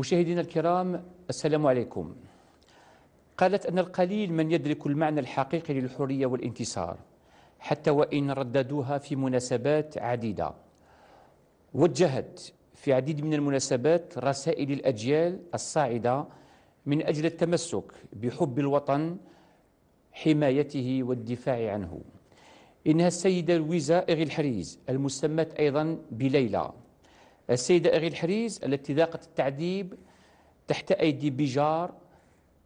مشاهدينا الكرام السلام عليكم قالت أن القليل من يدرك المعنى الحقيقي للحرية والانتصار حتى وإن رددوها في مناسبات عديدة وجهت في عديد من المناسبات رسائل الأجيال الصاعدة من أجل التمسك بحب الوطن حمايته والدفاع عنه إنها السيدة لويزا إغي الحريز المسمات أيضا بليلى السيدة أغيل الحريز التي ذاقت التعذيب تحت أيدي بيجار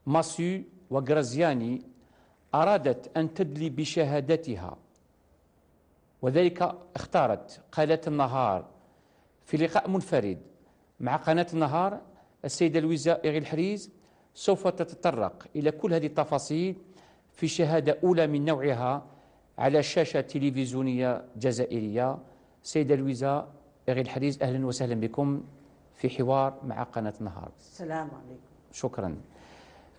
ماسيو وغرازياني أرادت أن تدلي بشهادتها وذلك اختارت قناة النهار في لقاء منفرد مع قناة النهار السيدة لويزا إغيل الحريز سوف تتطرق إلى كل هذه التفاصيل في شهادة أولى من نوعها على شاشة تلفزيونية جزائرية سيدة لويزا غير الحديث أهلا وسهلا بكم في حوار مع قناة النهار السلام عليكم شكرا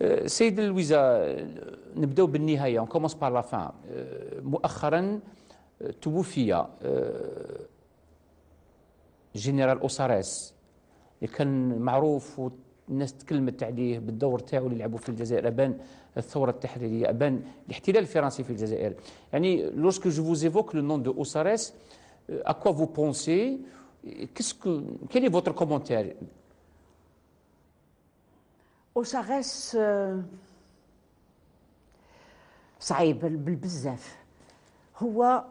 أه، سيد الويزا نبداو بالنهاية نكومونس بار لا فان مؤخرا أه، توفي أه، جنرال أوساريس اللي كان معروف والناس تكلمت عليه بالدور تاعو اللي لعبوا في الجزائر ابان الثوره التحريريه ابان الاحتلال الفرنسي في الجزائر يعني لوسكو جو فوز ايفوك لو نون دو اوساريس ا كوا فو بونسي qu'est-ce que, quel est votre commentaire وساغاس صعيب بالبزاف هو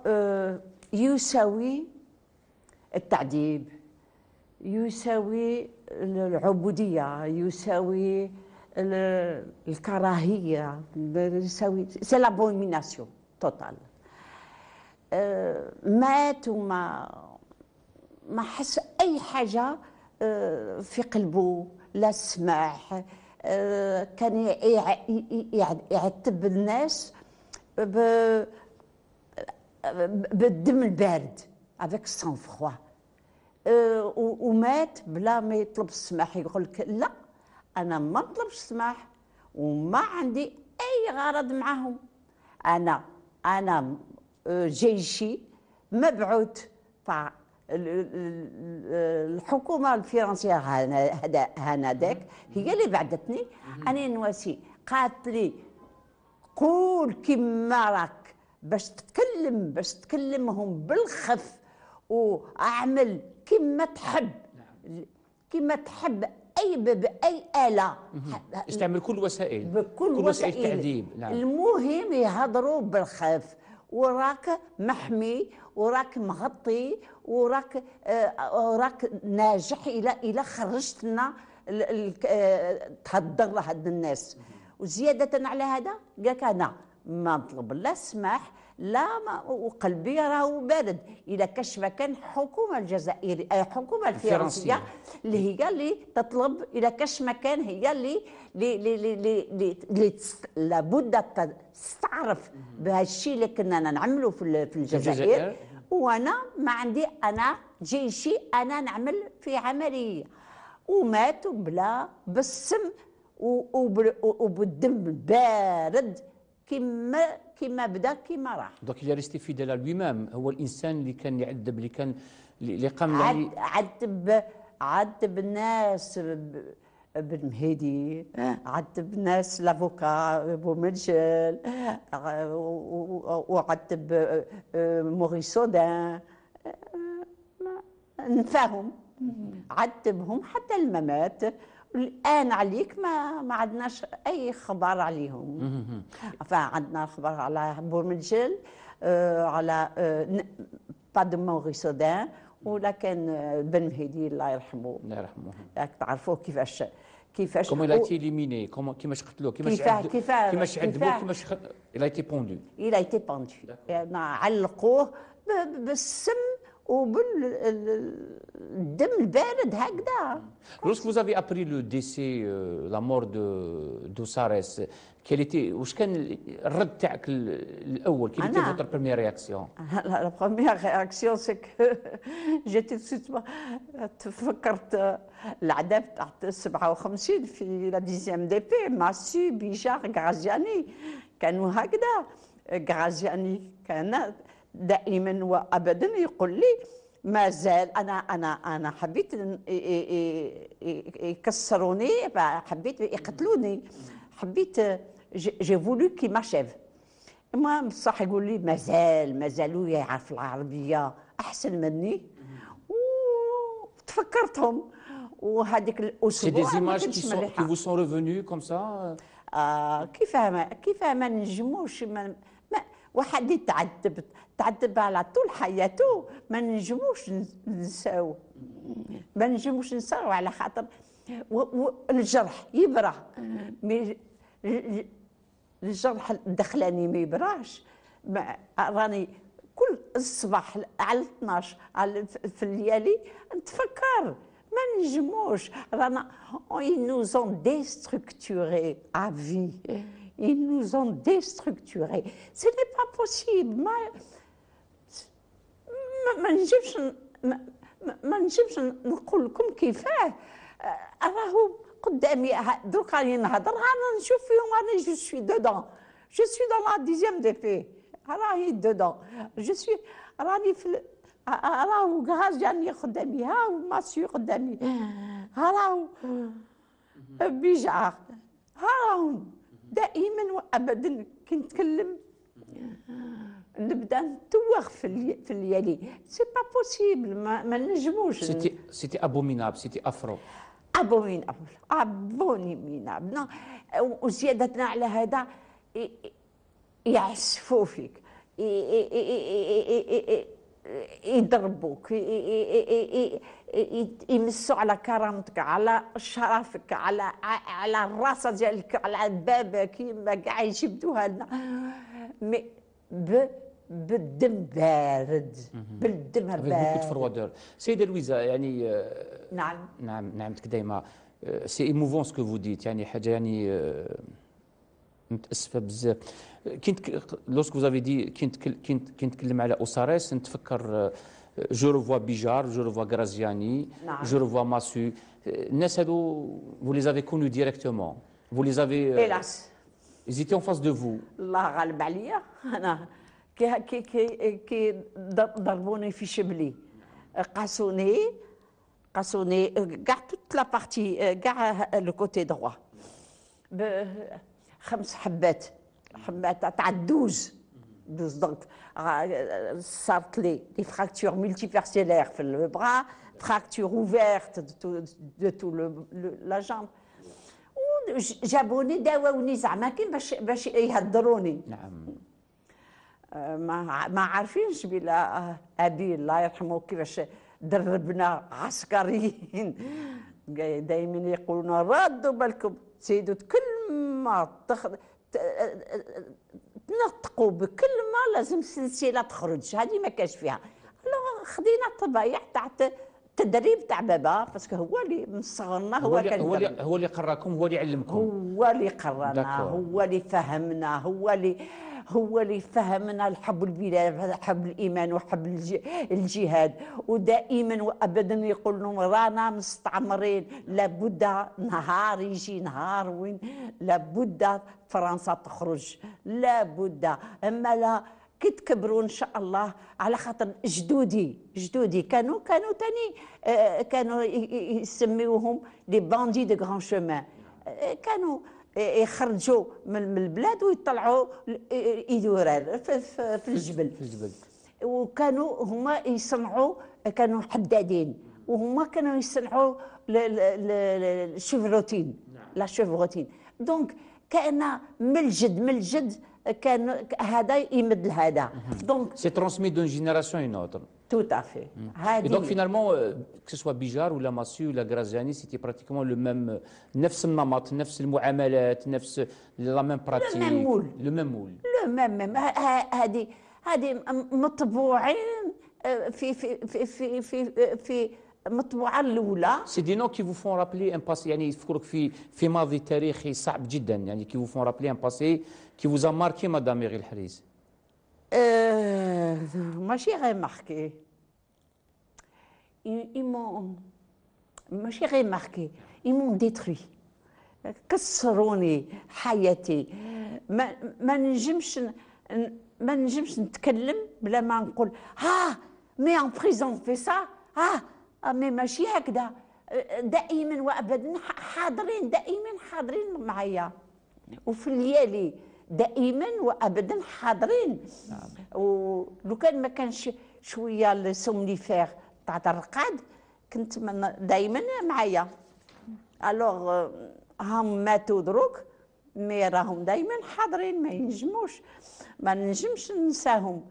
يساوي التعذيب يساوي العبودية يساوي الكراهية يساوي سي لابوميناسيون توتال مات وما ما حس اي حاجه آه، في قلبه لا سماح آه، كان يعتب الناس بالدم البارد افيك سان فخوا ومات بلا ما يطلب السماح يقول لك لا انا ما نطلبش السماح وما عندي اي غرض معهم انا انا آه، جيشي مبعوث الحكومه الفرنسيه هناداك هي اللي بعدتني انا نواسي قالت لي قول كما راك باش تتكلم باش تكلمهم بالخف واعمل كما تحب نعم. كما تحب اي باي اله استعمل كل الوسائل بكل كل وسائل التعذيب نعم. المهم يهضروا بالخف وراك محمي وراك مغطي وراك آه، راك ناجح الى الى خرجت لنا آه، تهدر لهاد الناس وزياده على هذا قالك انا ما نطلب لا سماح لا ما وقلبي راهو بارد إلى كاش كان حكومة الجزائرية آه، الحكومة الفرنسية اللي هي اللي تطلب إلى كاش كان هي اللي اللي لابد تستعرف بهالشيء اللي كنا نعمله في, في الجزائر وانا ما عندي انا جيشي انا نعمل في عمليه وماتوا بلا بالسم وبالدم بارد كما كما بدا كما راح دونك الى ريستي فيدال لويمام هو الانسان اللي كان يعذب اللي كان اللي قام عد يعني- عذب عذب الناس ابن مهدي عذب الناس لافوكا مجل وعذب آه، موريس سودان آه، نفاهم عذبهم حتى الممات الان عليك ما ما عندناش اي خبر عليهم فعندنا خبر على بورمجل آه، على با دو موري سودان ولا كان بن مهدي الله يرحمه الله يرحمه راك تعرفوه كيفاش كيفاش كومو الا ليميني كومو كيفاش قتلوه كيفاش عذبوه كيفاش عذبوه كيفاش الا كيفاش بوندو كيفاش تي يعني بوندو علقوه بالسم وبالدم البارد هكذا لوسك فوز افي ابري لو ديسي لا مور دو دو ساريس كاليتي واش كان الرد تاعك الاول كي تي فوتر بريمير رياكسيون لا لا بريمير رياكسيون سي جيتي سوت تفكرت العذاب تاع 57 في لا ديزيام دي بي ماسي بيجار غرازياني كانوا هكذا غرازياني كانت دائما وابدا يقول لي ما زال انا انا انا حبيت يكسروني حبيت يقتلوني حبيت جي فولو كي ما شاف المهم بصح يقول لي مازال مازالوا يعرف العربيه احسن مني وتفكرتهم وهذيك الاسبوع سي دي ايماج كي سون كي فو سون ريفوني كوم سا كيفاه كيفاه ما نجموش واحد اللي تعذب تعذب على طول حياته ما نجموش نساو ما نجموش نساو على خاطر الجرح يبرى مي الجرح دخلاني ما يبراش راني كل الصباح على 12 على في الليالي نتفكر ما نجموش رانا اون نوزون ديستركتوري افي Ils nous ont déstructurés. Ce n'est pas possible. ما نجيبش je نقول لكم كيفاه راهو قدامي دوكا راني نهضر انا نشوف فيهم دائما وابدا كنتكلم نبدا نتوغ في في الليالي سي با بوسيبل ما, ما نجموش سيتي سيتي ابوميناب سيتي افرو ابومينابل ابومينابل وزيادتنا على هذا يعسفوا فيك يضربوك يمسوا على كرامتك على شرفك على على الراس ديالك على بابك كيما كاع يجبدوها لنا مي بالدم بارد بالدم بارد سيده لويزا يعني آه، نعم نعم نعمتك دائما سي ايموفون سكو فو ديت يعني حاجه يعني آه، متاسفه بزاف كنت لوسك فو افي دي كنت نتكلم على اوساريس نتفكر آه، je revois Bijar, je revois Graziani, je revois Massu. Euh, Nessado, vous les avez connus directement. Vous les avez. Euh, Hélas. Ils étaient en face de vous. La Ralbalia, qui a été d'un fichier Cassonné, cassonné, garde toute la partie, euh, garde le côté droit. 5 Habbet, Habbet, à 12. 12 donc. صارت لي دي فراكتور ملتيبارسيلير في البرا فراكتور اوفيرت دو تو لا جامب جابوني داووني زعما كاين باش باش يهضروني نعم ما ما عارفينش بلا ابي الله يرحمه كيفاش دربنا عسكريين دائما يقولون ردوا بالكم سيدو كل ما تخ... تنطقوا بكلمه لازم سلسله تخرج هذه ما كاش فيها خدينا الطبايع تاع التدريب تاع بابا باسكو هو اللي من صغرنا هو, هو كان هو اللي هو اللي قراكم هو اللي علمكم هو اللي قرانا هو اللي فهمنا هو اللي هو اللي فهمنا الحب البلاد حب الايمان وحب الجهاد ودائما وابدا يقول لهم رانا مستعمرين لابد نهار يجي نهار وين لابد فرنسا تخرج لابد اما لا كي تكبروا ان شاء الله على خاطر جدودي جدودي كانوا كانوا تاني آه، كانوا يسميوهم لي باندي دو غران شومان آه، كانوا يخرجوا من البلاد ويطلعوا ايدورار في الجبل في الجبل وكانوا هما يصنعوا كانوا حدادين وهما كانوا يصنعوا الشفروتين نعم. لا شفروتين دونك كان من الجد من الجد كان هذا يمد لهذا دونك سي ترانسمي دون جينيراسيون اون اوتر Tout à fait. Mmh. Et donc finalement, euh, que ce soit Bijar ou la Massu ou la Graziani, c'était pratiquement le même, nefs mamat, nefs muamalat, nefs la même pratique. Le même moule. Le même moule. Le même même. Hadi, Hadi, Mtbouin, في في في في في, في الاولى سي دي نو كي فو فون رابلي ان باسي يعني يفكرك في في ماضي تاريخي صعب جدا يعني كي فو فون رابلي ان باسي كي فو ماركي مدام ميغي الحريز Euh, moi, j'ai remarqué. Ils, ils m'ont. J'ai remarqué. Ils m'ont détruit. كسروني حياتي ما, ما نجمش ما نجمش نتكلم بلا ما نقول ها مي ان بريزون في سا ها مي ماشي هكذا دائما وابدا حاضرين دائما حاضرين معايا وفي الليالي دائما وابدا حاضرين نعم. ولو كان ما كانش شويه السومنيفير تاع الرقاد كنت دائما معايا الوغ آه، هم ماتوا دروك مي راهم دائما حاضرين ما ينجموش ما نجمش ننساهم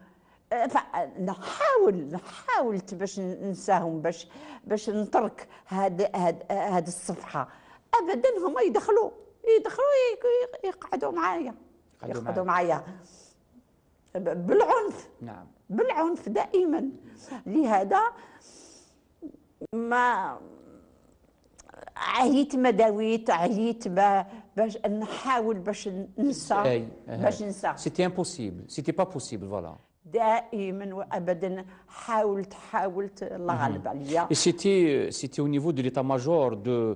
نحاول نحاول باش ننساهم باش باش نترك هاد هاد هاد الصفحه ابدا هما يدخلوا يدخلوا يقعدوا معايا يقعدوا معايا بالعنف نعم بالعنف دائما لهذا ما عهيت ما داويت عهيت ما باش نحاول باش ننسى باش ننسى سيتي امبوسيبل سيتي با بوسيبل فوالا دائما وابدا حاولت حاولت الله غالب عليا سيتي سيتي او نيفو دو ليتا ماجور دو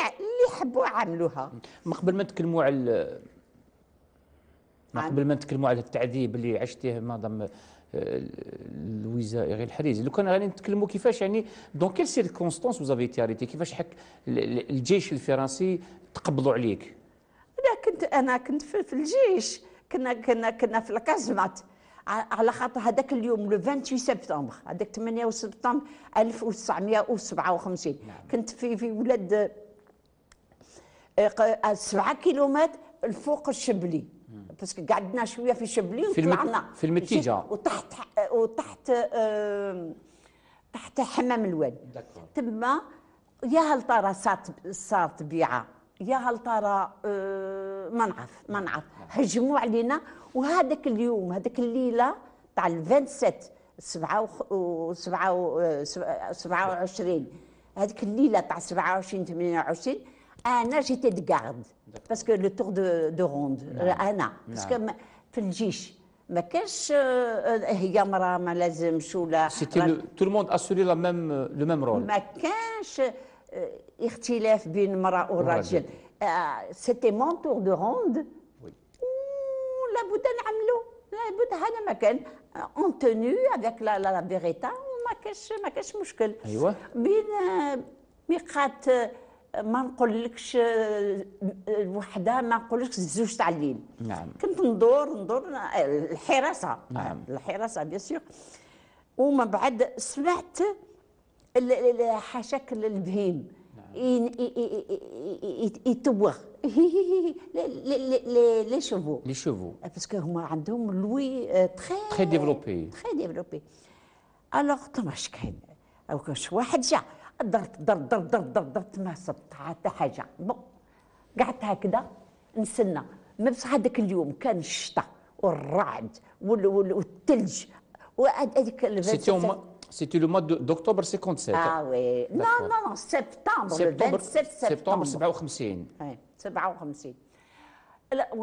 اللي اللي حبوا عملوها ما قبل ما نتكلموا على ما قبل ما نتكلموا على التعذيب اللي عشتيه مدام آه، الوزير غير الحريز لو كان غادي نتكلموا كيفاش يعني دون كيل سيركونستانس وزا افي تياريتي كيفاش حك الجيش الفرنسي تقبضوا عليك انا كنت انا كنت في الجيش كنا كنا كنا في الكازمات على خاطر هذاك اليوم لو 28 سبتمبر هذاك 8 سبتمبر 1957 نعم. كنت في في ولاد 7 كيلومتر الفوق الشبلي باسكو قعدنا شويه في شبلي وطلعنا في المتيجه وتحت وتحت تحت حمام الواد تما يا هل ترى صارت صارت بيعه يا هل ترى ما نعرف ما نعرف هجموا علينا وهذاك اليوم هذاك الليله تاع ال 27 27 27 هذيك الليله تاع 27 28 Anna, j'étais de garde. Parce que le tour de, de ronde, Anna. Parce que Feljish. Mais qu'est-ce que euh, euh, Yamra Malazim Soula C'était tout le monde assurait la même, le même rôle. Mais qu'est-ce que euh, Irtilef bin Mara Orajel C'était mon tour de ronde. Oui. Ouh, la Bouddha Namlo. La Bouddha Hanamaken. En tenue avec la, la, Beretta. Ma qu'est-ce que Mouchkel Oui. Bin Mikhat. ما نقولكش وحده ما نقولكش الزوج تاع الليل نعم كنت ندور ندور الحراسه نعم الحراسه بيان سور ومن بعد سمعت حاشاك البهيم يتوغ لي شوفو لي شوفو باسكو هما عندهم لوي آه، تخي تخي ديفلوبي تخي ديفلوبي الوغ قلت لهم اش كاين واحد جا درت درت درت درت درت, درت ما صبت حتى حاجه بون قعدت هكذا نسنى ما بصح هذاك اليوم كان الشتاء والرعد والثلج وهذيك سيتي يوم سيتي لو مود Ah oui. Non, non, non, نو نو le سبتمبر سبتمبر Septembre 57. Oui, 57.